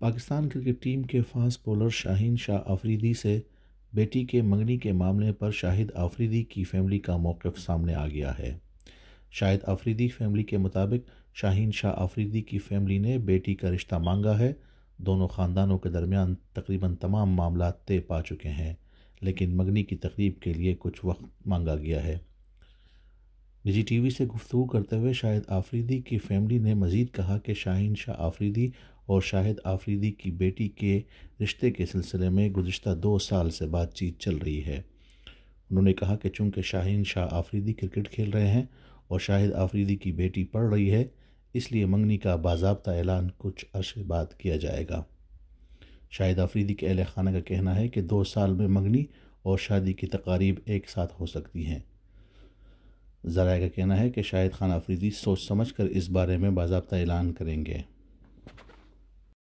Pakistan cricket team के fast bowler Shaheen Shah Afridi से बेटी के मंगनी के मामले पर शाहिद आफरीदी की फैमिली का मौक़ सामने आ गया है शाहिद आफरीदी फैमिली के मुताबिक शाहीन शाह आफरीदी की फैमिली ने बेटी का रिश्ता मांगा है दोनों ख़ानदानों के दरमियान तकरीबन तमाम मामला तय पा चुके हैं लेकिन मंगनी की तकरीब के लिए कुछ वक्त मांगा गया है निजी टीवी से गुफ्तु करते हुए शाहिद आफरीदी की फैमिली ने मज़ीद कहा कि शाहीन शाह आफरीदी और शाहिद आफरीदी की बेटी के रिश्ते के सिलसिले में गुज्त दो साल से बातचीत चल रही है उन्होंने कहा कि चूँकि शाहीन शाह आफरीदी क्रिकेट खेल रहे हैं और शाहिद आफरीदी की बेटी पढ़ रही है इसलिए मंगनी का बाबा ऐलान कुछ अरसे बाद किया जाएगा शाहिद आफरीदी के अहल खाना का कहना है कि दो साल में मंगनी और शादी की तकारीब एक साथ हो सकती हैं ज़रा का कहना है कि शाहिद खान आफरीदी सोच समझ कर इस बारे में बाबा ऐलान करेंगे